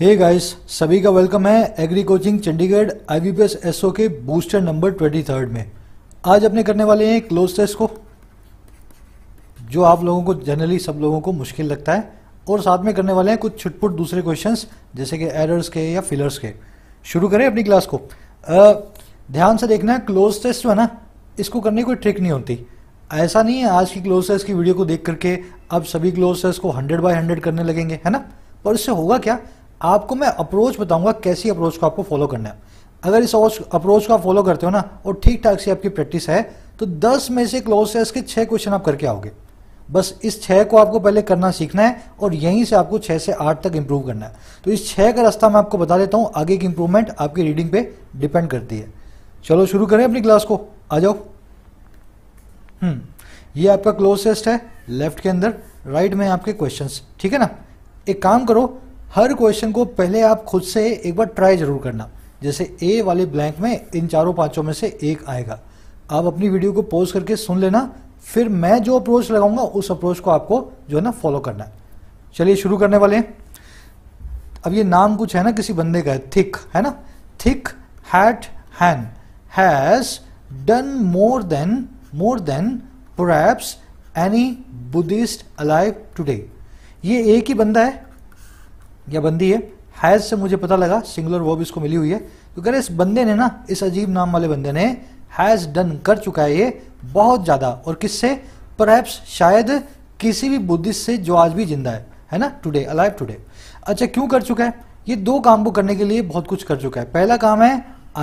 Hey guys सभी का welcome है agri coaching Chandigarh I B P S के बूस्टर नंबर ट्वेंटी थर्ड में आज अपने करने वाले हैं क्लोज टेस्ट को जो आप लोगों को जनरली सब लोगों को मुश्किल लगता है और साथ में करने वाले हैं कुछ छुटपुट दूसरे क्वेश्चंस जैसे कि एरर्स के या फिलर्स के शुरू करें अपनी क्लास को आ, ध्यान से देखना क्लोज टेस्ट जो है ना इसको करने की कोई ट्रिक नहीं होती ऐसा नहीं है आज की क्लोज टेस्ट की वीडियो को देख करके अब सभी क्लोज टेस्ट को हंड्रेड बाय हंड्रेड करने लगेंगे है ना पर इससे होगा क्या आपको मैं अप्रोच बताऊंगा कैसी अप्रोच को आपको फॉलो करना है अगर इस अप्रोच को आप फॉलो करते हो ना और ठीक ठाक से आपकी प्रैक्टिस है तो 10 में से क्लोज से इसके छह क्वेश्चन आप करके आओगे बस इस छह को आपको पहले करना सीखना है और यहीं से आपको छह से आठ तक इंप्रूव करना है तो इस छह का रास्ता मैं आपको बता देता हूं आगे की इंप्रूवमेंट आपकी रीडिंग पे डिपेंड करती है चलो शुरू करें अपनी क्लास को आ जाओ हम्म ये आपका क्लोज टेस्ट है लेफ्ट के अंदर राइट में आपके क्वेश्चन ठीक है ना एक काम करो हर क्वेश्चन को पहले आप खुद से एक बार ट्राई जरूर करना जैसे ए वाले ब्लैंक में इन चारों पांचों में से एक आएगा आप अपनी वीडियो को पोज करके सुन लेना फिर मैं जो अप्रोच लगाऊंगा उस अप्रोच को आपको जो है ना फॉलो करना है चलिए शुरू करने वाले हैं अब ये नाम कुछ है ना किसी बंदे का है थिक है ना Thich Nhat Hanh has done more than more than perhaps any Buddhist alive today ये एक ही बंदा है यह बंदी है हैज से मुझे पता लगा सिंगुलर वर्ब इसको मिली हुई है तो कह रहे इस बंदे ने ना इस अजीब नाम वाले बंदे ने हैज डन कर चुका है ये बहुत ज़्यादा और किससे परहैप्स शायद किसी भी बुद्धिस्ट से जो आज भी जिंदा है है ना टुडे अलाइव टुडे अच्छा क्यों कर चुका है ये दो काम को करने के लिए बहुत कुछ कर चुका है पहला काम है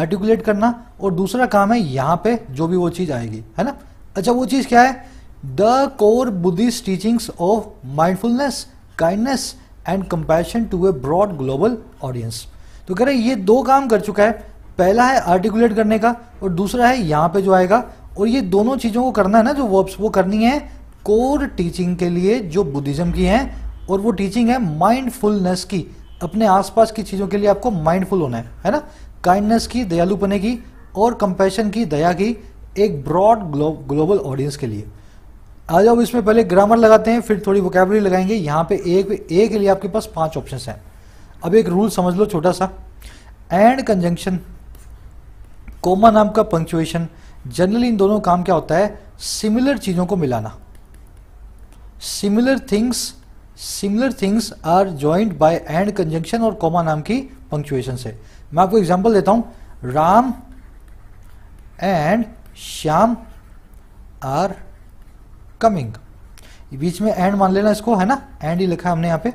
आर्टिकुलेट करना और दूसरा काम है यहाँ पे जो भी वो चीज़ आएगी है ना अच्छा वो चीज़ क्या है the core Buddhist teachings of mindfulness kindness and compassion to a broad global audience तो कह रहे ये दो काम कर चुका है पहला है आर्टिकुलेट करने का और दूसरा है यहाँ पे जो आएगा और ये दोनों चीज़ों को करना है ना जो वर्ब्स वो करनी है कोर टीचिंग के लिए जो बुद्धिज्म की है और वो टीचिंग है माइंडफुलनेस की अपने आसपास की चीज़ों के लिए आपको माइंडफुल होना है है ना काइंडनेस की दयालुपने की और कंपैशन की दया की एक ब्रॉड ग्लोबल ऑडियंस के लिए आ जाओ इसमें पहले ग्रामर लगाते हैं फिर थोड़ी वोकेबलरी लगाएंगे यहाँ पे एक ए के लिए आपके पास पांच ऑप्शंस हैं अब एक रूल समझ लो छोटा सा एंड कंजंक्शन कोमा नाम का पंक्चुएशन जनरली इन दोनों काम क्या होता है सिमिलर चीज़ों को मिलाना similar things similar things are joined by and conjunction और कोमा नाम की पंक्चुएशन से मैं आपको एग्जाम्पल देता हूं Ram and Shyam are coming बीच में एंड मान लेना इसको है ना एंड ही लिखा है हमने यहाँ पे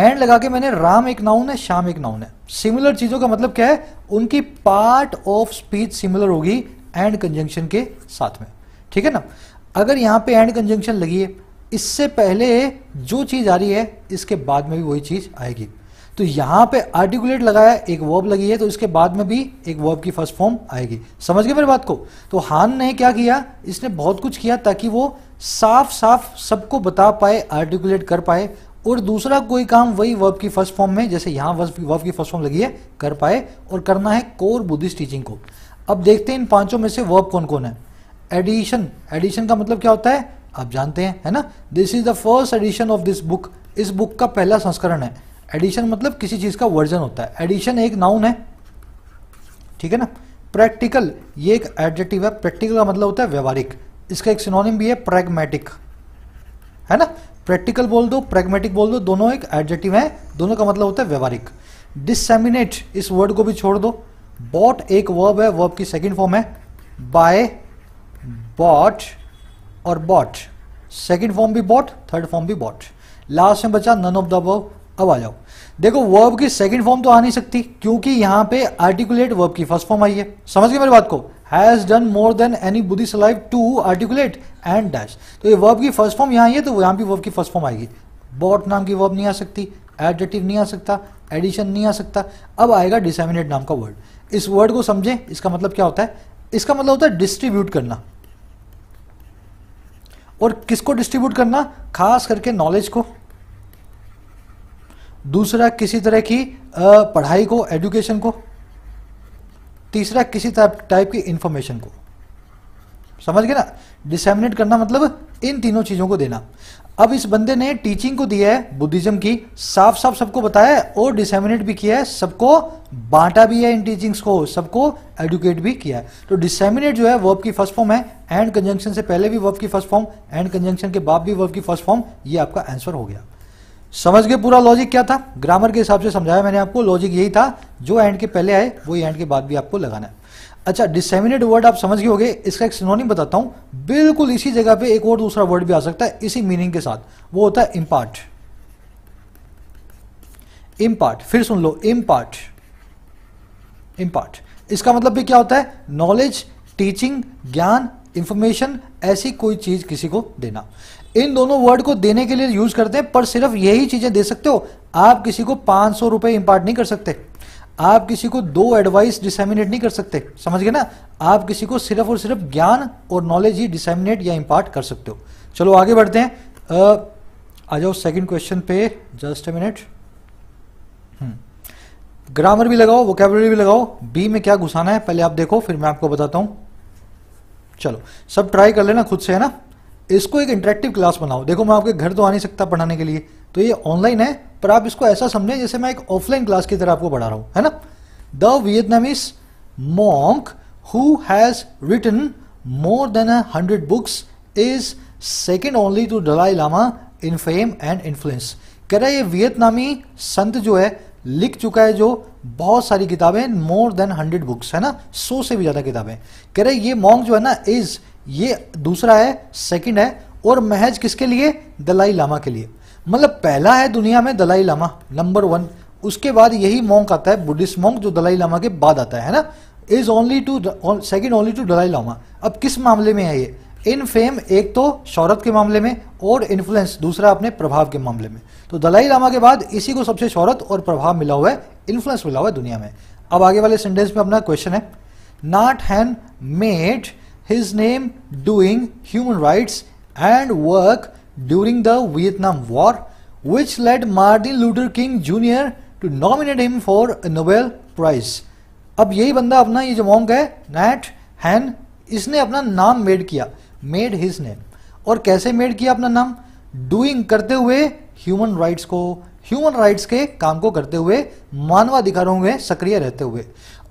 एंड लगा के मैंने राम एक नाउन है शाम एक नाउन है सिमिलर चीजों का मतलब क्या है उनकी पार्ट ऑफ स्पीच सिमिलर होगी एंड कंजंक्शन के साथ में ठीक है ना अगर यहाँ पे एंड कंजंक्शन लगी है इससे पहले जो चीज आ रही है इसके बाद में भी वही चीज आएगी तो यहां पे आर्टिकुलेट लगाया एक वर्ब लगी है तो इसके बाद में भी एक वर्ब की फर्स्ट फॉर्म आएगी समझ गए मेरी बात को तो हान ने क्या किया इसने बहुत कुछ किया ताकि वो साफ साफ सबको बता पाए आर्टिकुलेट कर पाए और दूसरा कोई काम वही वर्ब की फर्स्ट फॉर्म में जैसे यहां वर्ब की फर्स्ट फॉर्म लगी है कर पाए और करना है कोर बुद्धिस्ट टीचिंग को अब देखते हैं इन पांचों में से वर्ब कौन कौन है एडिशन एडिशन का मतलब क्या होता है आप जानते हैं है ना this is the first edition of this book इस बुक का पहला संस्करण है एडिशन मतलब किसी चीज का वर्जन होता है एडिशन एक नाउन है ठीक है ना प्रैक्टिकल ये एक एडजेक्टिव है प्रैक्टिकल का मतलब होता है व्यवहारिक इसका एक सिनोनिम भी है प्रैग्मेटिक है ना प्रैक्टिकल बोल दो प्रैग्मेटिक बोल दो दोनों एक एडजेक्टिव है दोनों का मतलब होता है व्यवहारिक डिसमिनेट इस वर्ड को भी छोड़ दो बॉट एक वर्ब है वर्ब की सेकेंड फॉर्म है बाय बॉट और बॉट सेकेंड फॉर्म भी बॉट थर्ड फॉर्म भी बॉट लास्ट में बचा नन ऑफ द वर्ब अब आ जाओ देखो वर्ब की सेकंड फॉर्म तो आ नहीं सकती क्योंकि यहां पे आर्टिकुलेट वर्ब की फर्स्ट फॉर्म आई है समझ गए मेरी बात को has done more than any Buddhist life to articulate and dash तो ये वर्ब की फर्स्ट फॉर्म यहां आई है तो यहां भी वर्ब की फर्स्ट फॉर्म आएगी बॉट नाम की वर्ब नहीं आ सकती एडजेटिव नहीं आ सकता एडिशन नहीं आ सकता अब आएगा डिसेमिनेट नाम का वर्ड इस वर्ड को समझे इसका मतलब क्या होता है इसका मतलब होता है डिस्ट्रीब्यूट करना और किसको डिस्ट्रीब्यूट करना खास करके नॉलेज को दूसरा किसी तरह की पढ़ाई को एजुकेशन को तीसरा किसी टाइप की इंफॉर्मेशन को समझ गए ना डिसेमिनेट करना मतलब इन तीनों चीज़ों को देना अब इस बंदे ने टीचिंग को दिया है बुद्धिज्म की साफ साफ सबको बताया और डिसेमिनेट भी किया है सबको बांटा भी है इन टीचिंग्स को सबको एडुकेट भी किया है तो डिसेमिनेट जो है वर्ब की फर्स्ट फॉर्म है एंड कंजंक्शन से पहले भी वर्ब की फर्स्ट फॉर्म एंड कंजंक्शन के बाद भी वर्ब की फर्स्ट फॉर्म ये आपका आंसर हो गया समझ गए पूरा लॉजिक क्या था ग्रामर के हिसाब से समझाया मैंने आपको लॉजिक यही था जो एंड के पहले आए वही एंड के बाद भी आपको लगाना है अच्छा डिसेमिनेट वर्ड आप समझ गए होगे इसका एक सिनोनिम बताता हूं बिल्कुल इसी जगह पे एक और दूसरा वर्ड भी आ सकता है इसी मीनिंग के साथ वो होता है इम्पार्ट इम्पार्ट फिर सुन लो इम्पार्ट इम्पार्ट इसका मतलब भी क्या होता है नॉलेज टीचिंग ज्ञान इंफॉर्मेशन ऐसी कोई चीज किसी को देना इन दोनों वर्ड को देने के लिए यूज करते हैं पर सिर्फ यही चीजें दे सकते हो आप किसी को पांच सौ रुपए इंपार्ट नहीं कर सकते आप किसी को दो एडवाइस डिसेमिनेट नहीं कर सकते समझ गए ना आप किसी को सिर्फ और सिर्फ ज्ञान और नॉलेज ही डिसेमिनेट या इम्पार्ट कर सकते हो चलो आगे बढ़ते हैं आ, जाओ सेकंड क्वेश्चन पे जस्ट ए मिनट ग्रामर भी लगाओ वोकेबलरी भी लगाओ बी में क्या घुसाना है पहले आप देखो फिर मैं आपको बताता हूं चलो सब ट्राई कर लेना खुद से है ना इसको एक इंटरेक्टिव क्लास बनाओ देखो मैं आपके घर तो आ नहीं सकता पढ़ाने के लिए तो ये ऑनलाइन है पर आप इसको ऐसा समझें जैसे मैं एक ऑफलाइन क्लास की तरह आपको पढ़ा रहा हूं है ना the Vietnamese monk who has written more than hundred books is second only to Dalai Lama in fame and influence कह रहा है ये वियतनामी संत जो है लिख चुका है जो बहुत सारी किताबें मोर देन हंड्रेड बुक्स है ना सौ से भी ज़्यादा किताबें कह रहे ये मॉन्ग जो है ना इज ये दूसरा है सेकंड है और महज किसके लिए दलाई लामा के लिए मतलब पहला है दुनिया में दलाई लामा नंबर वन उसके बाद यही मोंक आता है बुद्धिस्ट मोंक जो दलाई लामा के बाद आता है ना is only to second only to Dalai Lama अब किस मामले में है ये इन फेम एक तो शौहरत के मामले में और इन्फ्लुएंस दूसरा अपने प्रभाव के मामले में तो दलाई लामा के बाद इसी को सबसे शौरत और प्रभाव मिला हुआ है इन्फ्लुएंस मिला हुआ है दुनिया में अब आगे वाले सेंटेंस में अपना क्वेश्चन है Nhat Hanh made his name doing human rights and work during the Vietnam War, which led Martin Luther King Jr. to nominate him for a Nobel Prize. अब यही बंदा अपना ये जो मॉन्ग है नैट हैन इसने अपना नाम मेड किया मेड हिज नेम और कैसे मेड किया अपना नाम डूइंग करते हुए ह्यूमन राइट्स को ह्यूमन राइट्स के काम को करते हुए मानवाधिकारों में सक्रिय रहते हुए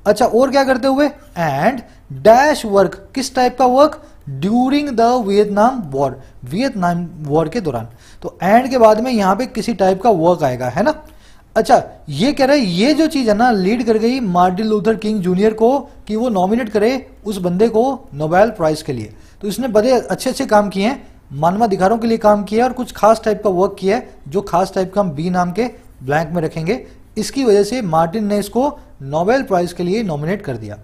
अच्छा और क्या करते हुए एंड डैश वर्क किस टाइप का work during the Vietnam war Vietnam war के दौरान तो एंड के बाद में यहां पे किसी टाइप का वर्क आएगा है ना अच्छा ये कह रहा है ये जो चीज है ना लीड कर गई मार्टिन लूथर किंग जूनियर को कि वो नॉमिनेट करे उस बंदे को नोबेल प्राइज के लिए तो इसने बड़े अच्छे अच्छे काम किए हैं मानवाधिकारों के लिए काम किया है और कुछ खास टाइप का वर्क किया है जो खास टाइप का हम बी नाम के ब्लैंक में रखेंगे इसकी वजह से मार्टिन ने इसको नोबेल प्राइज के लिए नॉमिनेट कर दिया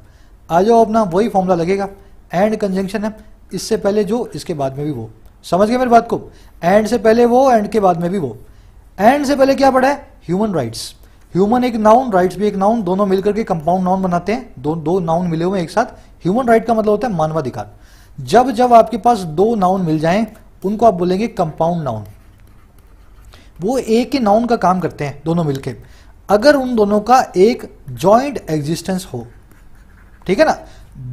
आ जाओ अपना वही फॉर्मूला लगेगा एंड कंजंक्शन है इससे पहले जो इसके बाद में भी वो समझ गए मेरी बात को एंड से पहले वो एंड के बाद में भी वो एंड से पहले क्या पड़ा है ह्यूमन राइट्स ह्यूमन एक नाउन राइट्स भी एक नाउन दोनों मिलकर के कंपाउंड नाउन बनाते हैं दो दो नाउन मिले हुए एक साथ ह्यूमन राइट का मतलब होता है मानवाधिकार जब जब आपके पास दो नाउन मिल जाएं उनको आप बोलेंगे कंपाउंड नाउन वो एक ही नाउन का काम करते हैं दोनों मिलकर अगर उन दोनों का एक ज्वाइंट एग्जिस्टेंस हो ठीक है ना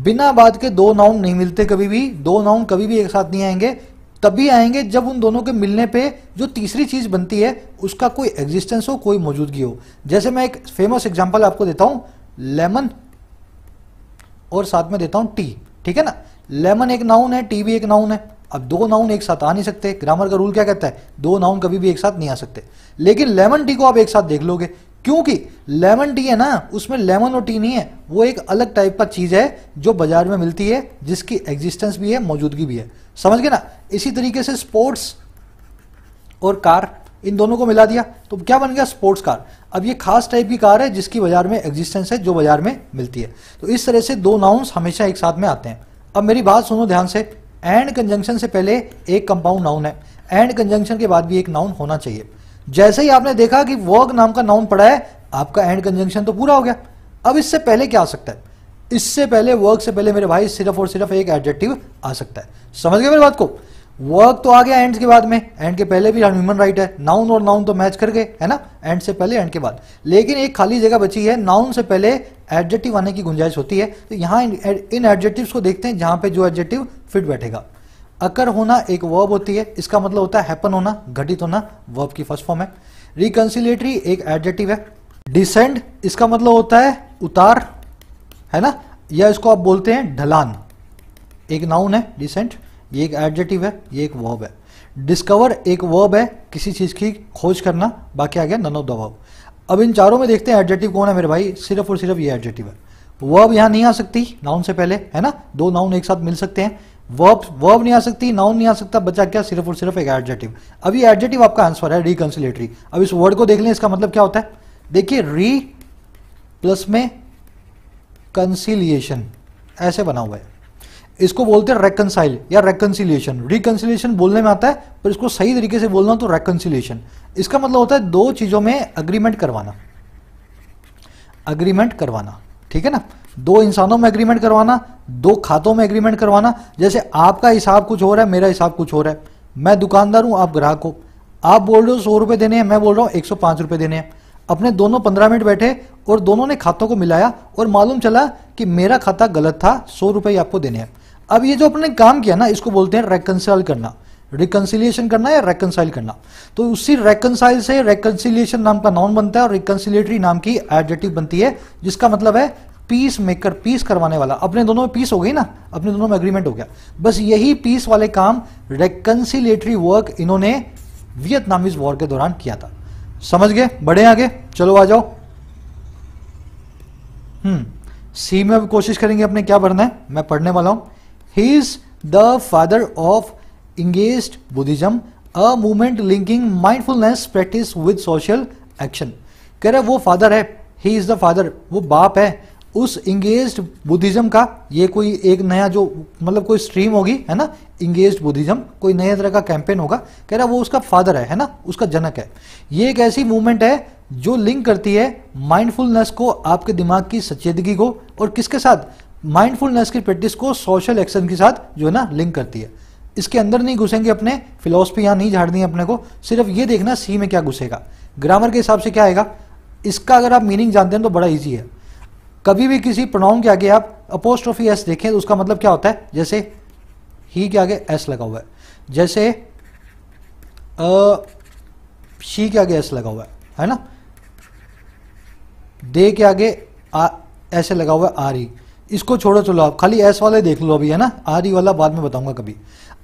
बिना बाद के दो नाउन नहीं मिलते कभी भी दो नाउन कभी भी एक साथ नहीं आएंगे तभी आएंगे जब उन दोनों के मिलने पे जो तीसरी चीज बनती है उसका कोई एग्जिस्टेंस हो कोई मौजूदगी हो जैसे मैं एक फेमस एग्जांपल आपको देता हूं लेमन और साथ में देता हूं टी ठीक है ना लेमन एक नाउन है टी भी एक नाउन है अब दो नाउन एक साथ आ नहीं सकते ग्रामर का रूल क्या कहता है दो नाउन कभी भी एक साथ नहीं आ सकते लेकिन लेमन टी को आप एक साथ देख लोगे क्योंकि लेमन टी है ना उसमें लेमन और टी नहीं है वो एक अलग टाइप का चीज़ है जो बाजार में मिलती है जिसकी एग्जिस्टेंस भी है मौजूदगी भी है समझ गए ना इसी तरीके से स्पोर्ट्स और कार इन दोनों को मिला दिया तो क्या बन गया स्पोर्ट्स कार अब ये खास टाइप की कार है जिसकी बाजार में एग्जिस्टेंस है जो बाजार में मिलती है तो इस तरह से दो नाउन्स हमेशा एक साथ में आते हैं अब मेरी बात सुनो ध्यान से एंड कंजंक्शन से पहले एक कंपाउंड नाउन है एंड कंजंक्शन के बाद भी एक नाउन होना चाहिए जैसे ही आपने देखा कि वर्क नाम का नाउन पड़ा है आपका एंड कंजंक्शन तो पूरा हो गया अब इससे पहले क्या आ सकता है इससे पहले वर्क से पहले मेरे भाई सिर्फ और सिर्फ एक एडजेक्टिव आ सकता है समझ गए मेरी बात को वर्क तो आ गया एंड के बाद में एंड के पहले भी ह्यूमन राइट है नाउन और नाउन तो मैच कर गए है ना एंड से पहले एंड के बाद लेकिन एक खाली जगह बची है नाउन से पहले एडजेक्टिव आने की गुंजाइश होती है तो यहां इन एडजेक्टिव्स को देखते हैं जहां पे जो एडजेक्टिव फिट बैठेगा अकर होना एक वर्ब होती है इसका मतलब होता है हैपन होना घटित होना वर्ब की फर्स्ट फॉर्म है रिकंसिलेटरी एक एडजेटिव है डिसेंड इसका मतलब होता है उतार है ना या इसको आप बोलते हैं ढलान एक नाउन है डिसेंट ये एक एडजेटिव है ये एक वर्ब है डिस्कवर एक वर्ब है किसी चीज़ की खोज करना बाकी आ गया नन ऑफ दबाव अब इन चारों में देखते हैं एडजेटिव कौन है मेरे भाई सिर्फ और सिर्फ ये एडजेटिव है वर्ब यहां नहीं आ सकती नाउन से पहले है ना दो नाउन एक साथ मिल सकते हैं वर्ब वर्ब नहीं आ सकती नाउन नहीं आ सकता बचा क्या सिर्फ और सिर्फ एक एडजेटिव अभी ये एडजेटिव आपका आंसर है रिकंसिलेटरी अब इस वर्ड को देख लें इसका मतलब क्या होता है देखिए री प्लस में कंसिलिएशन ऐसे बना हुआ है इसको बोलते हैं रेकनसाइल या रेकनसिलिएशन रिकन्सिलेशन बोलने में आता है पर इसको सही तरीके से बोलना तो रेकनसिलेशन इसका मतलब होता है दो चीज़ों में अग्रीमेंट करवाना अग्रीमेंट करवाना ठीक है ना दो इंसानों में एग्रीमेंट करवाना दो खातों में एग्रीमेंट करवाना जैसे आपका हिसाब कुछ हो रहा है मेरा हिसाब कुछ हो रहा है मैं दुकानदार हूं आप ग्राहक हो आप बोल रहे हो सौ रुपए देने हैं मैं बोल रहा हूं एक सौ पांच रुपए देने हैं अपने दोनों पंद्रह मिनट बैठे और दोनों ने खातों को मिलाया और मालूम चला कि मेरा खाता गलत था सौ रुपए आपको देने हैं अब ये जो अपने काम किया ना इसको बोलते हैं रेकनसाइल करना रिकन्सिलिएशन करना या रेकनसाइल करना तो उसी रेकनसाइल से रेकनसिलिएशन नाम का नाउन बनता है और रिकनसिलेटरी नाम की एडजेटिव बनती है जिसका मतलब है पीस मेकर पीस करवाने वाला अपने दोनों में पीस हो गई ना अपने दोनों में एग्रीमेंट हो गया बस यही पीस वाले काम रेकन्सिलेटरी वर्क इन्होंने वियतनामीज वॉर के दौरान किया था समझ गए बढ़े आगे चलो आ जाओ हम्म सी में भी कोशिश करेंगे अपने क्या पढ़ना है मैं पढ़ने वाला हूं he is the father of engage Buddhism a movement linking mindfulness practice with social action कह रहे वो फादर है ही इज द फादर वो बाप है उस इंगेज बुद्धिज्म का ये कोई एक नया जो मतलब कोई स्ट्रीम होगी है ना इंगेज बुद्धिज्म कोई नया तरह का कैंपेन होगा कह रहा वो उसका फादर है है ना उसका जनक है ये एक ऐसी मूवमेंट है जो लिंक करती है माइंडफुलनेस को आपके दिमाग की सचेदगी को और किसके साथ माइंडफुलनेस की प्रैक्टिस को सोशल एक्शन के साथ जो है ना लिंक करती है इसके अंदर नहीं घुसेंगे अपने फिलोसफी यहाँ नहीं झाड़नी अपने को सिर्फ ये देखना सी में क्या घुसेगा ग्रामर के हिसाब से क्या आएगा इसका अगर आप मीनिंग जानते हैं तो बड़ा ईजी है कभी भी किसी प्रोनाउन के आगे आप अपोस्ट्रोफी एस देखें तो उसका मतलब क्या होता है जैसे ही के आगे एस लगा हुआ है जैसे शी के आगे एस लगा हुआ है है ना दे के आगे आ, ऐसे लगा हुआ है आर ई इसको छोड़ो चलो आप खाली एस वाले देख लो अभी है ना आर ई वाला बाद में बताऊंगा कभी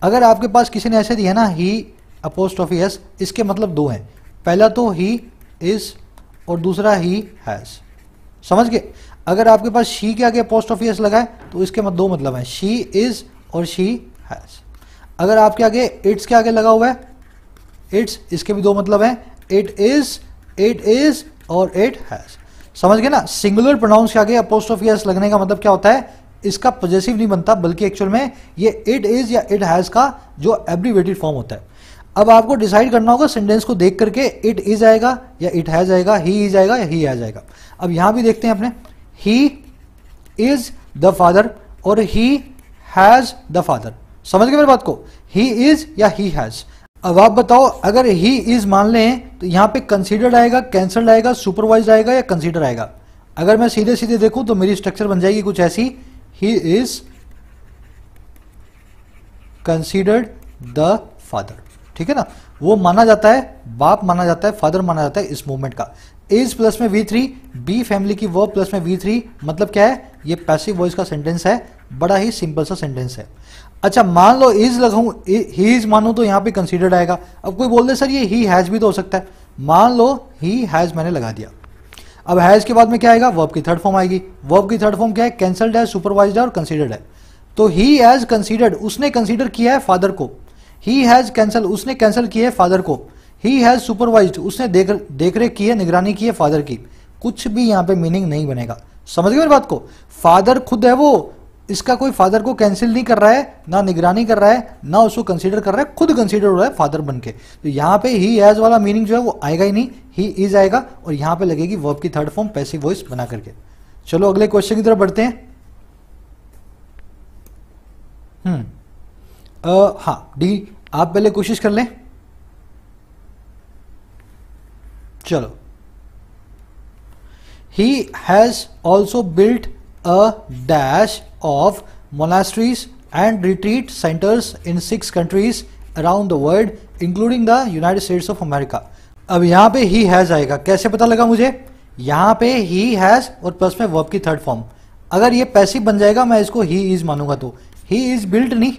अगर आपके पास किसी ने ऐसे दिया ना ही अपोस्ट ऑफ एस इसके मतलब दो हैं पहला तो ही इस और दूसरा ही हैज़ समझ गए अगर आपके पास शी के आगे पोस्ट ऑफिस लगा है तो इसके मत दो मतलब हैं शी इज और शी हैज अगर आपके आगे इट्स के आगे लगा हुआ है इट्स इसके भी दो मतलब हैं इट इज इट इज और इट हैज समझ गए ना सिंगुलर प्रोनाउंस के आगे पोस्ट यस लगने का मतलब क्या होता है इसका पोजेसिव नहीं बनता बल्कि एक्चुअल में ये इट इज या इट हैज का जो एब्रीवेटेड फॉर्म होता है अब आपको डिसाइड करना होगा सेंटेंस को देख करके इट इज आएगा या इट हैज आएगा ही इज आएगा या ही आ जाएगा अब यहां भी देखते हैं अपने ही इज द फादर और ही हैज द फादर समझ गए मेरी बात को ही इज या ही हैज अब आप बताओ अगर ही इज मान लें तो यहां पे कंसीडर्ड आएगा कैंसल्ड आएगा सुपरवाइज आएगा या कंसीडर आएगा अगर मैं सीधे सीधे देखूं तो मेरी स्ट्रक्चर बन जाएगी कुछ ऐसी he is considered the father ठीक है ना वो माना जाता है बाप माना जाता है फादर माना जाता है इस मूवमेंट का इज प्लस में वी थ्री बी फैमिली की वर्ब प्लस में वी थ्री मतलब क्या है ये पैसिव वॉइस का सेंटेंस है बड़ा ही सिंपल सा सेंटेंस है अच्छा मान लो इज लगाऊं ही इज मानूं तो यहां पे कंसीडर्ड आएगा अब कोई बोल दे सर ये ही हैज भी तो हो सकता है मान लो ही हैज मैंने लगा दिया अब हैज के बाद में क्या आएगा वर्ब की थर्ड फॉर्म आएगी वर्ब की थर्ड फॉर्म क्या है कैंसल्ड है सुपरवाइज है और कंसिडर्ड है तो ही हैज कंसिडर्ड उसने कंसिडर किया है फादर को ही हैज कैंसल उसने कैंसल किया है फादर को ही हैज सुपरवाइज उसने देख देख रेख की है निगरानी की है फादर की कुछ भी यहाँ पे मीनिंग नहीं बनेगा समझ गए मेरी बात को फादर खुद है वो इसका कोई फादर को कैंसिल नहीं कर रहा है ना निगरानी कर रहा है ना उसको कंसीडर कर रहा है खुद कंसीडर हो रहा है फादर बन के तो यहां पे ही एज वाला मीनिंग जो है वो आएगा ही नहीं ही इज आएगा और यहां पे लगेगी वर्ब की थर्ड फॉर्म पैसिव वॉइस बना करके चलो अगले क्वेश्चन की तरफ बढ़ते हैं हम्म हाँ डी आप पहले कोशिश कर लें चलो he has also built a dash of monasteries and retreat centers in six countries around the world including the United States of America अब यहां पे ही हैज आएगा कैसे पता लगा मुझे यहां पे ही हैज और प्लस में वर्ब की थर्ड फॉर्म अगर ये पैसिव बन जाएगा मैं इसको ही इज मानूंगा तो ही इज बिल्ट नहीं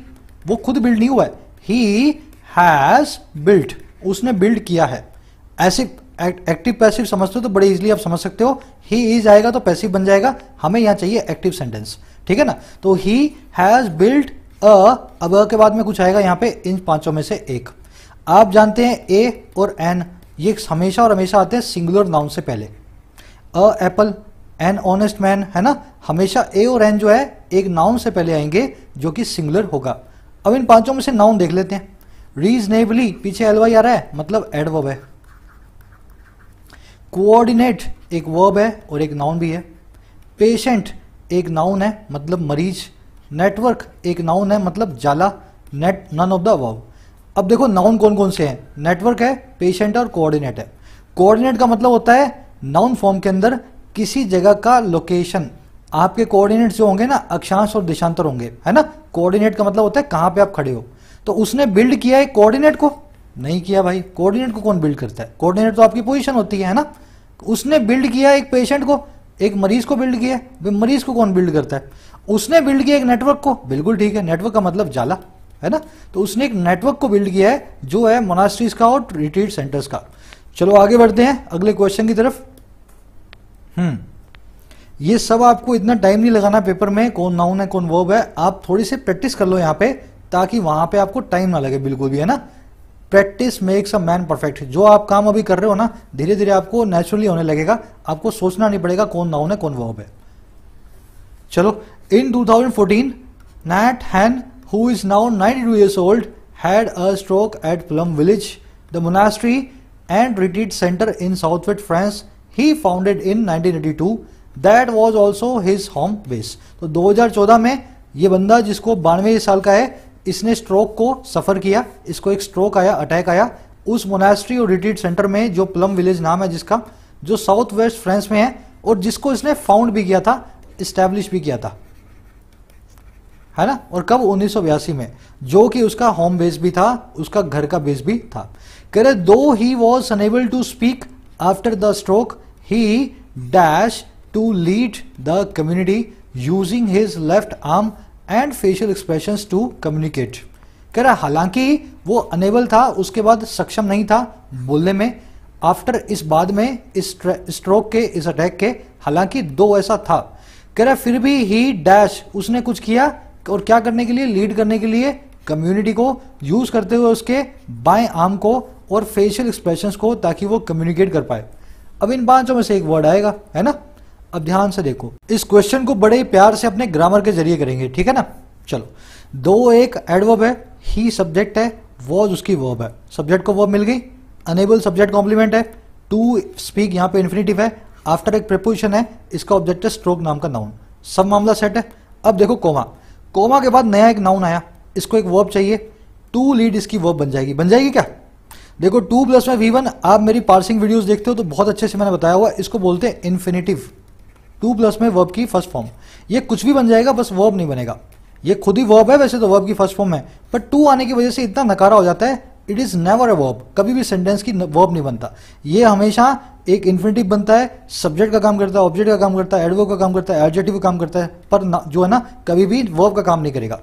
वो खुद बिल्ड नहीं हुआ है ही हैज बिल्ट उसने बिल्ड किया है ऐसे एक्टिव पैसिव समझते हो तो बड़े इजिली आप समझ सकते हो ही इज आएगा तो पैसिव बन जाएगा हमें यहां चाहिए एक्टिव सेंटेंस ठीक है ना तो ही हैज बिल्ट अ अब के बाद में कुछ आएगा यहाँ पे इन पांचों में से एक आप जानते हैं ए और एन ये हमेशा और हमेशा आते हैं सिंगुलर नाउन से पहले a apple an honest man है ना हमेशा ए और एन जो है एक नाउन से पहले आएंगे जो कि सिंगुलर होगा अब इन पांचों में से नाउन देख लेते हैं रीजनेबली पीछे एलवाई आ रहा है मतलब एडवर्ब है कोऑर्डिनेट एक वर्ब है और एक नाउन भी है पेशेंट एक नाउन है मतलब मरीज नेटवर्क एक नाउन है मतलब जाला net none of the verb अब देखो नाउन कौन कौन से हैं नेटवर्क है पेशेंट और कोऑर्डिनेट है कोऑर्डिनेट का मतलब होता है नाउन फॉर्म के अंदर किसी जगह का लोकेशन आपके कोऑर्डिनेट जो होंगे ना अक्षांश और दिशांतर होंगे है ना कोऑर्डिनेट का मतलब होता है कहाँ पे आप खड़े हो तो उसने बिल्ड किया है कोऑर्डिनेट को नहीं किया भाई कोऑर्डिनेट को कौन बिल्ड करता है कोऑर्डिनेट तो आपकी पोजीशन होती है ना उसने बिल्ड किया एक पेशेंट को एक मरीज को बिल्ड किया मरीज को कौन बिल्ड करता है उसने बिल्ड किया एक नेटवर्क को बिल्कुल ठीक है नेटवर्क का मतलब जाला है ना तो उसने एक नेटवर्क को बिल्ड किया है जो है मोनास्ट्रीज का और रिट्रीट सेंटर्स का चलो आगे बढ़ते हैं अगले क्वेश्चन की तरफ हम्म ये सब आपको इतना टाइम नहीं लगाना पेपर में कौन नाउन है कौन वर्ब है आप थोड़ी सी प्रैक्टिस कर लो यहाँ पे ताकि वहां पे आपको टाइम ना लगे बिल्कुल भी है ना practice makes a man perfect जो आप काम अभी कर रहे हो ना धीरे धीरे आपको नेचुरली होने लगेगा आपको सोचना नहीं पड़ेगा कौन नाउन है कौन वर्ब है चलो in 2014 Nhat Hanh who is now 92 years old had a stroke at Plum Village the monastery and retreat center in South West France he founded in 1982 that was also his home base तो 2014 में ये बंदा जिसको बानवे साल का है इसने स्ट्रोक को सफर किया इसको एक स्ट्रोक आया अटैक आया उस मोनास्ट्री और रिट्रीट सेंटर में जो प्लम विलेज नाम है जिसका जो साउथ वेस्ट फ्रांस में है और जिसको इसने फाउंड भी किया था इस्टेब्लिश भी किया था है ना और कब उन्नीस में जो कि उसका होम बेस भी था उसका घर का बेस भी था कह रहे दो he was unable to speak after the stroke he dash to lead the community using his left arm and facial expression to communicate कह रहा हालांकि वो अनेबल था उसके बाद सक्षम नहीं था बोलने में आफ्टर इस बाद में इस स्ट्रोक के इस अटैक के हालांकि दो ऐसा था कह रहा फिर भी ही डैश उसने कुछ किया और क्या करने के लिए लीड करने के लिए कम्युनिटी को यूज करते हुए उसके बाएं आर्म को और फेशियल एक्सप्रेशंस को ताकि वो कम्युनिकेट कर पाए अब इन पांचों में से एक वर्ड आएगा है ना अब ध्यान से देखो इस क्वेश्चन को बड़े प्यार से अपने ग्रामर के जरिए करेंगे ठीक है ना चलो दो एक एडवर्ब है ही सब्जेक्ट है वॉज उसकी वर्ब है सब्जेक्ट को वर्ब मिल गई अनेबल सब्जेक्ट कॉम्प्लीमेंट है टू स्पीक यहाँ पे इन्फिनेटिव है आफ्टर एक प्रिपोजिशन है इसका ऑब्जेक्ट है स्ट्रोक नाम का नाउन सब मामला सेट है अब देखो कोमा कोमा के बाद नया एक नाउन आया इसको एक वर्ब चाहिए टू लीड इसकी वर्ब बन जाएगी बन जाएगी क्या देखो टू प्लस में वी वन आप मेरी पार्सिंग वीडियोस देखते हो तो बहुत अच्छे से मैंने बताया हुआ इसको बोलते हैं इन्फिनेटिव टू प्लस में वर्ब की फर्स्ट फॉर्म ये कुछ भी बन जाएगा बस वर्ब नहीं बनेगा ये खुद ही वर्ब है वैसे तो वर्ब की फर्स्ट फॉर्म है पर टू आने की वजह से इतना नकारा हो जाता है it is never a verb कभी भी सेंटेंस की वर्ब नहीं बनता ये हमेशा एक इन्फिनेटिव बनता है सब्जेक्ट का काम करता है ऑब्जेक्ट का काम करता है एडवर्ब का काम करता है एडजेक्टिव का काम करता है पर जो है ना कभी भी वर्ब का काम नहीं करेगा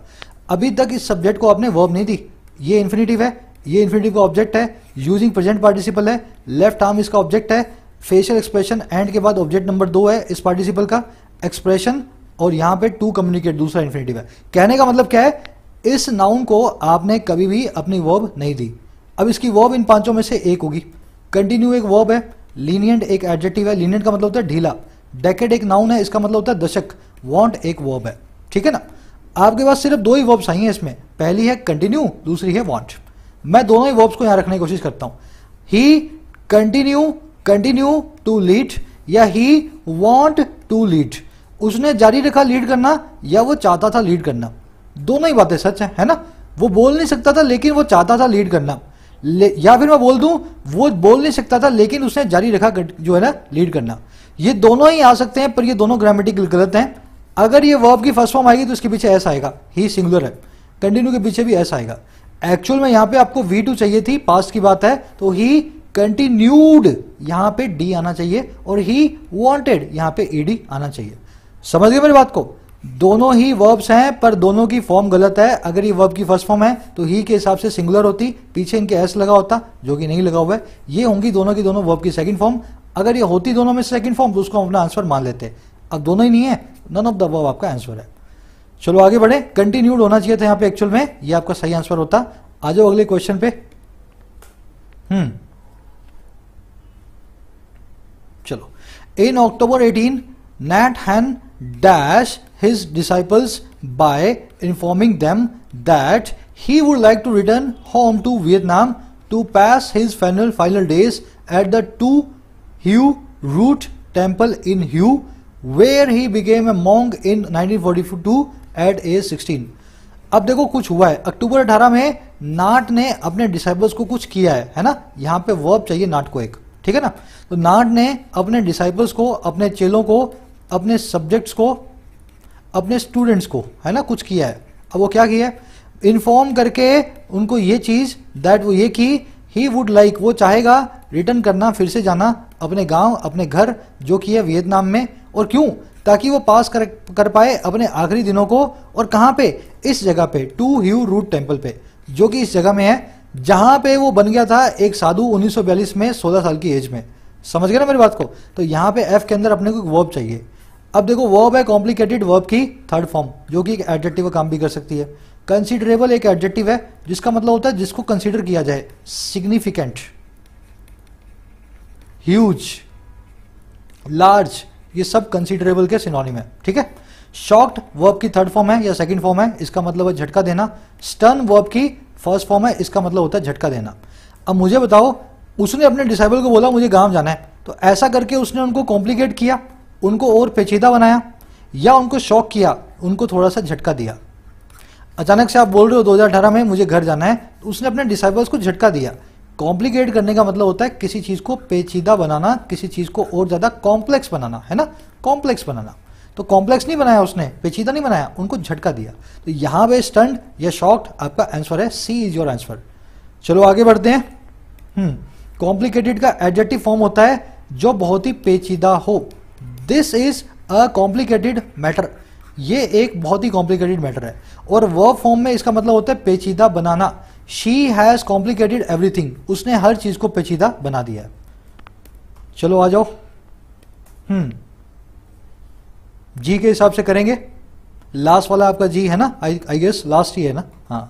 अभी तक इस सब्जेक्ट को आपने वर्ब नहीं दी ये इन्फिनेटिव है ये इन्फिनेटिव का ऑब्जेक्ट है यूजिंग प्रेजेंट पार्टिसिपल है लेफ्ट आर्म इसका ऑब्जेक्ट है फेशियल एक्सप्रेशन एंड के बाद ऑब्जेक्ट नंबर दो है इस पार्टिसिपल का एक्सप्रेशन और यहां पे टू कम्युनिकेट दूसरा इन्फिनेटिव है कहने का मतलब क्या है इस नाउन को आपने कभी भी अपनी वर्ब नहीं दी अब इसकी वर्ब इन पांचों में से एक होगी कंटिन्यू एक वर्ब है लीनियंट एक एडजेक्टिव है लीनियंट का मतलब होता है ढीला डेकेट एक नाउन है इसका मतलब होता है दशक वॉन्ट एक वर्ब है ठीक है ना आपके पास सिर्फ दो ही वर्ब्स आई हैं इसमें पहली है कंटिन्यू दूसरी है वॉन्ट मैं दोनों ही वर्ब्स को यहां रखने की कोशिश करता हूं he continue continue to lead या ही वॉन्ट टू लीड उसने जारी रखा लीड करना या वो चाहता था लीड करना दोनों ही बातें सच है है ना वो बोल नहीं सकता था लेकिन वो चाहता था लीड करना या फिर मैं बोल दूं वो बोल नहीं सकता था लेकिन उसने जारी रखा जो है ना लीड करना ये दोनों ही आ सकते हैं पर ये दोनों ग्रामेटिकल गलत हैं अगर ये वर्ब की फर्स्ट फॉर्म आएगी तो इसके पीछे ऐसा आएगा ही सिंगुलर है कंटिन्यू के पीछे भी ऐसा आएगा एक्चुअल में यहाँ पे आपको वी टू चाहिए थी पास्ट की बात है तो ही कंटिन्यूड यहां पे डी आना चाहिए और ही वॉन्टेड यहां पे ईडी e आना चाहिए समझ गए मेरी बात को दोनों ही वर्ब्स हैं पर दोनों की फॉर्म गलत है अगर ये वर्ब की फर्स्ट फॉर्म है तो ही के हिसाब से सिंगुलर होती पीछे इनके एस लगा होता जो कि नहीं लगा हुआ है ये होंगी दोनों की दोनों वर्ब की सेकंड फॉर्म अगर ये होती दोनों में सेकंड फॉर्म तो उसको हम अपना आंसर मान लेते अब दोनों ही नहीं है नन ऑफ द वर्ब आपका आंसर है चलो आगे बढ़े कंटिन्यूड होना चाहिए था यहाँ पे एक्चुअल में ये आपका सही आंसर होता आ जाओ अगले क्वेश्चन पे हम्म चलो in October 18 Nhat Hanh dash his disciples by informing them that he would like to return home to Vietnam to pass his final final days at the to Hue root temple in Hue where he became a monk in 1942 at a 16 अब देखो कुछ हुआ है अक्टूबर 18 में नाट ने अपने disciples को कुछ किया है है ना यहां पे वर्ब चाहिए नाट को एक ठीक है ना तो नाट ने अपने डिसाइपल्स को अपने चेलों को अपने सब्जेक्ट्स को अपने स्टूडेंट्स को है ना कुछ किया है अब वो क्या किया है इन्फॉर्म करके उनको ये चीज़ दैट वो ये की ही वुड लाइक वो चाहेगा रिटर्न करना फिर से जाना अपने गांव अपने घर जो कि है वियतनाम में और क्यों ताकि वो पास कर कर पाए अपने आखिरी दिनों को और कहाँ पे इस जगह पे टू ह्यू रूट टेम्पल पे जो कि इस जगह में है जहां पे वो बन गया था एक साधु 1942 में 16 साल की एज में समझ गए ना मेरी बात को तो यहां पे एफ के अंदर अपने को एक वर्ब चाहिए अब देखो वर्ब है कॉम्प्लिकेटेड वर्ब की थर्ड फॉर्म जो कि एक एडजेक्टिव का काम भी कर सकती है कंसिडरेबल एक एडजेक्टिव है जिसका मतलब होता है जिसको कंसिडर किया जाए सिग्निफिकेंट ह्यूज लार्ज ये सब कंसिडरेबल के सिनोनिम है ठीक है शॉक्ट वर्ब की थर्ड फॉर्म है या सेकंड फॉर्म है इसका मतलब है झटका देना स्टर्न वर्ब की फर्स्ट फॉर्म है इसका मतलब होता है झटका देना अब मुझे बताओ उसने अपने डिसाइबल को बोला मुझे गांव जाना है तो ऐसा करके उसने उनको कॉम्प्लिकेट किया उनको और पेचीदा बनाया या उनको शौक किया उनको थोड़ा सा झटका दिया अचानक से आप बोल रहे हो दो में मुझे घर जाना है तो उसने अपने डिसाइबल्स को झटका दिया कॉम्प्लिकेट करने का मतलब होता है किसी चीज़ को पेचीदा बनाना किसी चीज़ को और ज़्यादा कॉम्प्लेक्स बनाना है ना कॉम्प्लेक्स बनाना तो कॉम्प्लेक्स नहीं बनाया उसने पेचीदा नहीं बनाया उनको झटका दिया तो यहां पे स्टंट या शॉक्ड आपका आंसर है सी इज योर आंसर चलो आगे बढ़ते हैं कॉम्प्लिकेटेड हम्म, का एडजेक्टिव फॉर्म होता है जो बहुत ही पेचीदा हो this is a complicated matter ये एक बहुत ही कॉम्प्लिकेटेड मैटर है और वह फॉर्म में इसका मतलब होता है पेचीदा बनाना शी हैज़ कॉम्प्लिकेटेड एवरीथिंग उसने हर चीज़ को पेचीदा बना दिया चलो आ जाओ हम्म जी के हिसाब से करेंगे लास्ट वाला आपका जी है ना आई गेस लास्ट ही है ना हाँ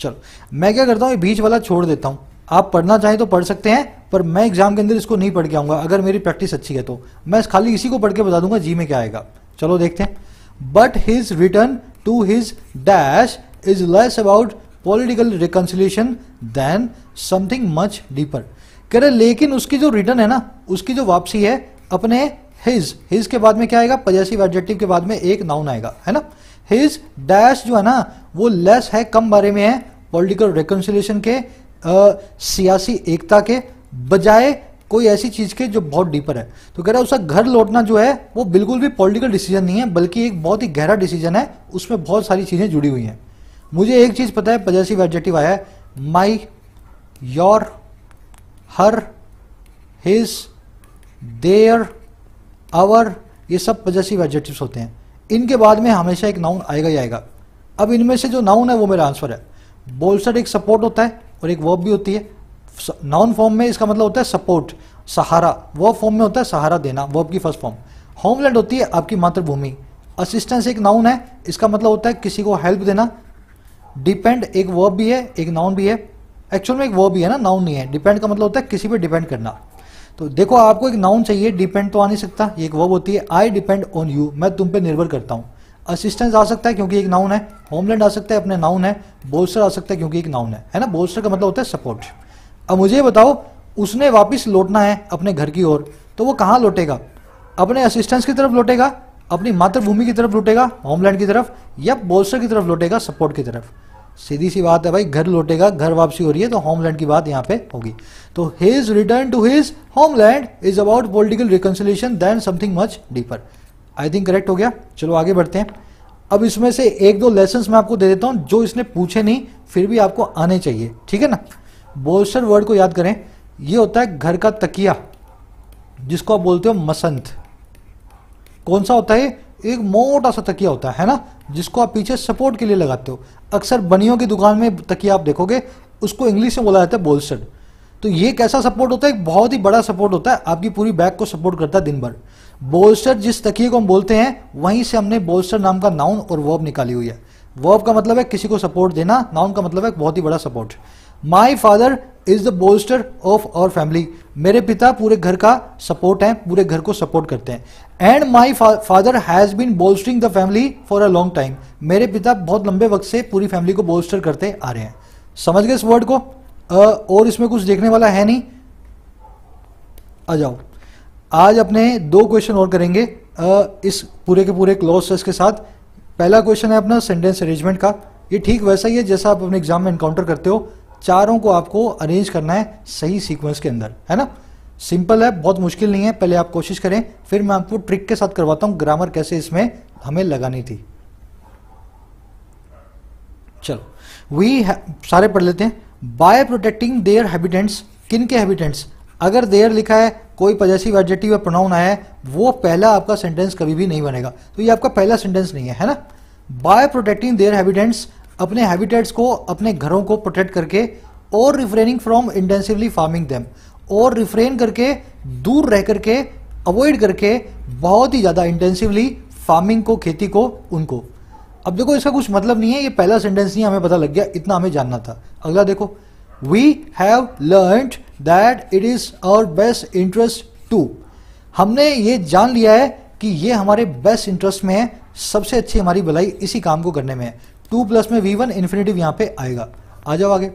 चलो मैं क्या करता हूँ बीच वाला छोड़ देता हूँ आप पढ़ना चाहें तो पढ़ सकते हैं पर मैं एग्जाम के अंदर इसको नहीं पढ़ के आऊंगा अगर मेरी प्रैक्टिस अच्छी है तो मैं खाली इसी को पढ़ के बता दूंगा जी में क्या आएगा चलो देखते हैं but his return to his dash is less about political reconciliation than something much deeper कह रहे लेकिन उसकी जो रिटर्न है ना उसकी जो वापसी है अपने हिज हिज के बाद में क्या आएगा पजेसिव एडजेक्टिव के बाद में एक नाउन आएगा है ना हिज डैश जो है ना वो लेस है कम बारे में है पॉलिटिकल रिकनसिलेशन के आ, सियासी एकता के बजाय कोई ऐसी चीज के जो बहुत डीपर है तो कह रहा है उसका घर लौटना जो है वो बिल्कुल भी पॉलिटिकल डिसीजन नहीं है बल्कि एक बहुत ही गहरा डिसीजन है उसमें बहुत सारी चीजें जुड़ी हुई हैं मुझे एक चीज पता है पजेसिव एडजेक्टिव आया है my your her his their our ये सब पजेसिव एडजेक्टिव्स होते हैं इनके बाद में हमेशा एक नाउन आएगा ही आएगा अब इनमें से जो नाउन है वो मेरा आंसर है बोल्सर एक सपोर्ट होता है और एक वर्ब भी होती है नाउन फॉर्म में इसका मतलब होता है सपोर्ट सहारा वर्ब फॉर्म में होता है सहारा देना वर्ब की फर्स्ट फॉर्म होमलैंड होती है आपकी मातृभूमि असिस्टेंस एक नाउन है इसका मतलब होता है किसी को हेल्प देना डिपेंड एक वर्ब भी है एक नाउन भी है एक्चुअल में एक वर्ब भी है ना नाउन नहीं है डिपेंड का मतलब होता है किसी पर डिपेंड करना तो देखो आपको एक नाउन चाहिए डिपेंड तो आ नहीं सकता ये एक वर्ब होती है आई डिपेंड ऑन यू मैं तुम पे निर्भर करता हूँ असिस्टेंस आ सकता है क्योंकि एक नाउन है होमलैंड आ सकता है अपने नाउन है बोस्टर आ सकता है क्योंकि एक नाउन है है ना बोस्टर का मतलब होता है सपोर्ट अब मुझे बताओ उसने वापिस लौटना है अपने घर की ओर तो वो कहाँ लौटेगा अपने असिस्टेंस की तरफ लौटेगा अपनी मातृभूमि की तरफ लौटेगा होमलैंड की तरफ या बोस्टर की तरफ लौटेगा सपोर्ट की तरफ सीधी सी बात है भाई घर लौटेगा घर वापसी हो रही है तो होमलैंड की बात यहाँ पे होगी तो his return to his homeland is about political reconciliation than something much deeper I think correct हो गया चलो आगे बढ़ते हैं अब इसमें से एक दो लेसन मैं आपको दे देता हूँ जो इसने पूछे नहीं फिर भी आपको आने चाहिए ठीक है ना बोल्स्टर वर्ड को याद करें ये होता है घर का तकिया जिसको आप बोलते हो मसंत कौन सा होता है एक मोटा सा तकिया होता है ना जिसको आप पीछे सपोर्ट के लिए लगाते हो अक्सर बनियों की दुकान में तकिया आप देखोगे उसको इंग्लिश में बोला जाता है बोल्सड तो ये कैसा सपोर्ट होता है एक बहुत ही बड़ा सपोर्ट होता है आपकी पूरी बैग को सपोर्ट करता है दिन भर बोल्स्टर जिस तकिए को हम बोलते हैं वहीं से हमने बोल्स्टर नाम का नाउन और वर्ब निकाली हुई है वर्ब का मतलब है किसी को सपोर्ट देना नाउन का मतलब है बहुत ही बड़ा support my father is the bolster of our family मेरे पिता पूरे घर का सपोर्ट है पूरे घर को सपोर्ट करते हैं and my father has been bolstering the family for a long time मेरे पिता बहुत लंबे वक्त से पूरी फैमिली को बोल्स्टर करते आ रहे हैं समझ गए इस वर्ड को uh, और इसमें कुछ देखने वाला है नहीं आ जाओ आज अपने दो क्वेश्चन और करेंगे uh, इस पूरे के पूरे क्लॉज के साथ पहला क्वेश्चन है अपना सेंटेंस अरेंजमेंट का ये ठीक वैसा ही है जैसा आप अपने एग्जाम में इनकाउंटर करते हो चारों को आपको अरेंज करना है सही सीक्वेंस के अंदर है ना सिंपल है बहुत मुश्किल नहीं है पहले आप कोशिश करें फिर मैं आपको ट्रिक के साथ करवाता हूं ग्रामर कैसे इसमें हमें लगानी थी चलो वी सारे पढ़ लेते हैं बाय प्रोटेक्टिंग देयर हैबिटेंट्स किन के हैबिटेंट्स अगर देयर लिखा है कोई पजेसिव एडजेक्टिव या प्रोनाउन आया है वो पहला आपका सेंटेंस कभी भी नहीं बनेगा तो ये आपका पहला सेंटेंस नहीं है है ना बाय प्रोटेक्टिंग देयर हैबिटेंट्स अपने हैबिटेट्स को अपने घरों को प्रोटेक्ट करके और refraining from intensively farming them और रिफ्रेन करके दूर रह करके अवॉइड करके बहुत ही ज़्यादा इंटेंसिवली फार्मिंग को खेती को उनको अब देखो इसका कुछ मतलब नहीं है ये पहला सेंटेंस नहीं हमें पता लग गया इतना हमें जानना था अगला देखो we have learn that it is our best interest to हमने ये जान लिया है कि ये हमारे बेस्ट इंटरेस्ट में है सबसे अच्छी हमारी भलाई इसी काम को करने में है टू प्लस में वी वन इन्फिनेटिव यहां पर आएगा आ जाओ आगे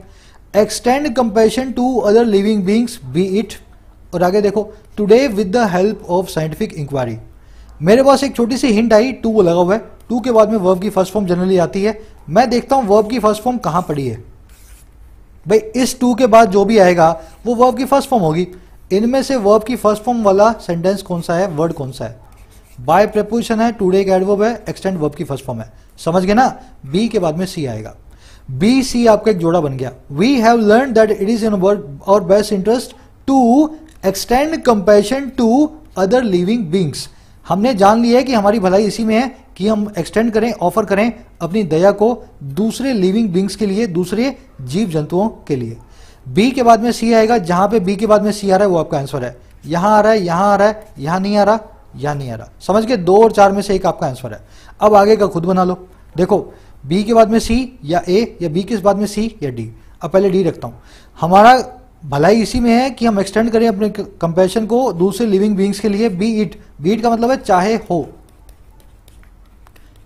extend compassion to other living beings be it और आगे देखो today with the help of scientific inquiry मेरे पास एक छोटी सी हिंट आई टू लगा हुआ है टू के बाद में वर्ब की फर्स्ट फॉर्म जनरली आती है मैं देखता हूं वर्ब की फर्स्ट फॉर्म कहां पड़ी है भाई इस टू के बाद जो भी आएगा वो वर्ब की फर्स्ट फॉर्म होगी इनमें से वर्ब की फर्स्ट फॉर्म वाला सेंटेंस कौन सा है वर्ड कौन सा है बाय प्रपोजिशन है टूडे का एडवर्ब है एक्सटेंड वर्ब की फर्स्ट फॉर्म है समझ गए ना बी के बाद में सी आएगा बी सी आपका एक जोड़ा बन गया we have learn that it is in our best interest to extend compassion to other living beings हमने जान लिया है कि हमारी भलाई इसी में है कि हम एक्सटेंड करें ऑफर करें अपनी दया को दूसरे लिविंग बींग्स के लिए दूसरे जीव जंतुओं के लिए बी के बाद में सी आएगा जहां पे बी के बाद में सी आ रहा है वो आपका आंसर है यहां आ रहा है यहां आ रहा है यहां नहीं आ रहा या नहीं आ रहा समझ के दो और चार में से एक आपका आंसर है अब आगे का खुद बना लो देखो बी के बाद में सी या ए या बी के बाद में सी या डी अब पहले डी रखता हूं हमारा भलाई इसी में है कि हम एक्सटेंड करें अपने कंपेशन को दूसरे लिविंग बींग्स के लिए बी इट बी इट का मतलब है चाहे हो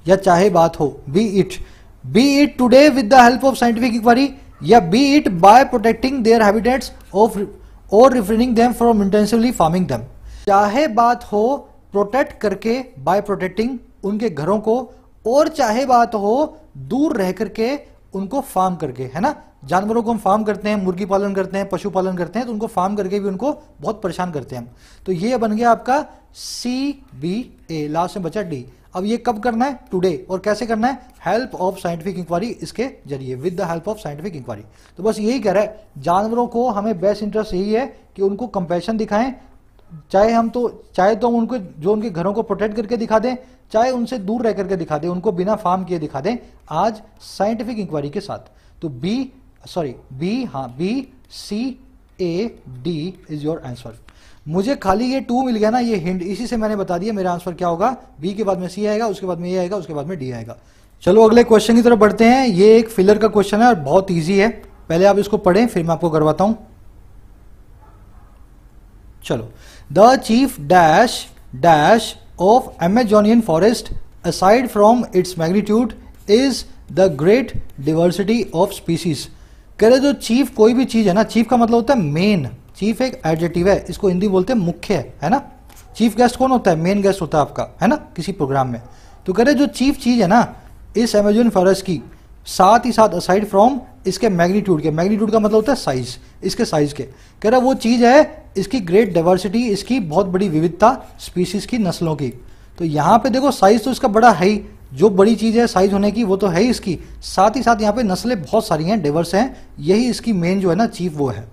या चाहे बात हो be it be it today with the help of scientific inquiry या be it by protecting their habitats of और refraining them from intensively farming them चाहे बात हो प्रोटेक्ट करके बाय प्रोटेक्टिंग उनके घरों को और चाहे बात हो दूर रह करके उनको फार्म करके है ना जानवरों को हम फार्म करते हैं मुर्गी पालन करते हैं पशु पालन करते हैं तो उनको फार्म करके भी उनको बहुत परेशान करते हैं हम तो ये बन गया आपका सी बी ए लास्ट में बचा डी अब ये कब करना है टुडे और कैसे करना है हेल्प ऑफ साइंटिफिक इंक्वायरी इसके जरिए with the help of scientific inquiry तो बस यही कह रहा है जानवरों को हमें बेस्ट इंटरेस्ट यही है कि उनको कंपेशन दिखाएं चाहे हम तो चाहे तो हम उनको जो उनके घरों को प्रोटेक्ट करके दिखा दें चाहे उनसे दूर रह करके दिखा दें उनको बिना फार्म किए दिखा दें आज साइंटिफिक इंक्वायरी के साथ तो बी सॉरी बी हाँ B C A D is your answer मुझे खाली ये टू मिल गया ना ये हिंड इसी से मैंने बता दिया मेरा आंसर क्या होगा बी के बाद में सी आएगा उसके बाद में ए आएगा उसके बाद में डी आएगा चलो अगले क्वेश्चन की तरफ बढ़ते हैं ये एक फिलर का क्वेश्चन है और बहुत ईजी है पहले आप इसको पढ़ें फिर मैं आपको करवाता हूं चलो the chief dash dash of Amazonian forest aside from its magnitude is the great diversity of species कह रहे जो चीफ कोई भी चीज़ है ना चीफ का मतलब होता है मेन चीफ एक एडजेटिव है इसको हिंदी बोलते हैं मुख्य है है ना चीफ गेस्ट कौन होता है मेन गेस्ट होता है आपका है ना किसी प्रोग्राम में तो कह रहे जो चीफ चीज़ है ना इस एमेजोन फॉरेस्ट की साथ ही साथ असाइड फ्रॉम इसके मैग्नीट्यूड के मैग्नीट्यूड का मतलब होता है साइज इसके साइज के कह रहा वो चीज़ है इसकी ग्रेट डाइवर्सिटी इसकी बहुत बड़ी विविधता स्पीसीज की नस्लों की तो यहाँ पे देखो साइज तो इसका बड़ा है ही जो बड़ी चीज़ है साइज होने की वो तो है ही इसकी साथ ही साथ यहाँ पे नस्लें बहुत सारी हैं डिवर्स हैं यही इसकी मेन जो है ना चीफ वो है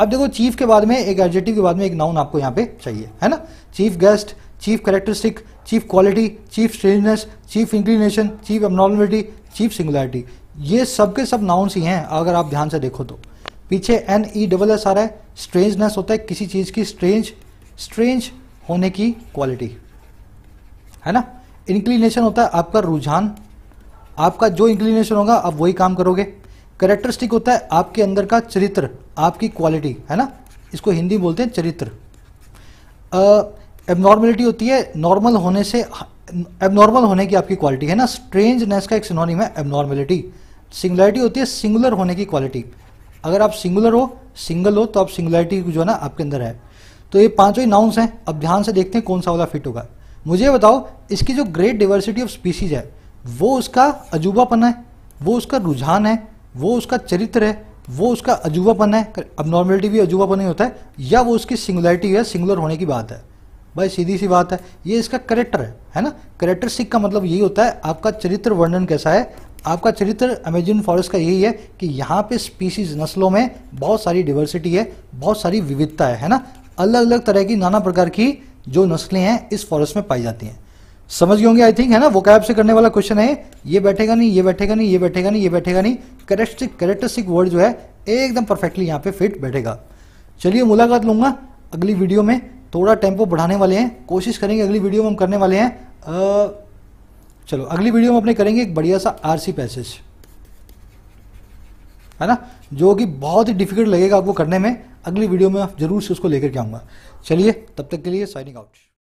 अब देखो चीफ के बाद में एक एडजेटिव के बाद में एक नाउन आपको यहाँ पे चाहिए है ना chief guest chief characteristic chief quality chief strangeness chief inclination chief abnormality chief singularity ये सब के सब नाउन्स ही हैं अगर आप ध्यान से देखो तो पीछे एन ई डबल एस आ रहा है स्ट्रेंजनेस होता है किसी चीज़ की स्ट्रेंज स्ट्रेंज होने की क्वालिटी है ना इंक्लिनेशन होता है आपका रुझान आपका जो इंक्लिनेशन होगा आप वही काम करोगे करेक्टरिस्टिक होता है आपके अंदर का चरित्र आपकी क्वालिटी है ना इसको हिंदी बोलते हैं चरित्र एबनॉर्मेलिटी होती है नॉर्मल होने से एबनॉर्मल होने की आपकी क्वालिटी है ना स्ट्रेंजनेस का एक सिनोनिम है एबनॉर्मेलिटी सिंगुलरिटी होती है सिंगुलर होने की क्वालिटी अगर आप सिंगुलर हो सिंगल हो तो आप सिंगुलरिटी जो है ना आपके अंदर है तो ये पांचों ही नाउंस हैं अब ध्यान से देखते हैं कौन सा वाला फिट होगा मुझे बताओ इसकी जो ग्रेट डिवर्सिटी ऑफ स्पीसीज है वो उसका अजूबापन है वो उसका रुझान है वो उसका चरित्र है वो उसका अजूबापन है अब नॉर्मलिटी भी अजूबापन ही होता है या वो उसकी सिंगुलरिटी है सिंगुलर होने की बात है भाई सीधी सी बात है ये इसका करेक्टर है है ना करेक्टर सिक का मतलब यही होता है आपका चरित्र वर्णन कैसा है आपका चरित्र अमेजन फॉरेस्ट का यही है कि यहाँ पे स्पीसीज नस्लों में बहुत सारी डिवर्सिटी है बहुत सारी विविधता है है ना अलग अलग तरह की नाना प्रकार की जो नस्लें हैं इस फॉरेस्ट में पाई जाती हैं समझ गए होंगे आई थिंक है ना वो कैब से करने वाला क्वेश्चन है ये बैठेगा नहीं ये बैठेगा नहीं ये बैठेगा नहीं ये बैठेगा नहीं करेक्टिक करेक्टरिस्टिक वर्ड जो है एकदम परफेक्टली यहाँ पे फिट बैठेगा चलिए मुलाकात लूंगा अगली वीडियो में थोड़ा टेम्पो बढ़ाने वाले हैं कोशिश करेंगे अगली वीडियो में हम करने वाले हैं आ, चलो अगली वीडियो में अपने करेंगे एक बढ़िया सा आरसी पैसेज है ना जो कि बहुत ही डिफिकल्ट लगेगा आपको करने में अगली वीडियो में जरूर से उसको लेकर के आऊँगा चलिए तब तक के लिए साइनिंग आउट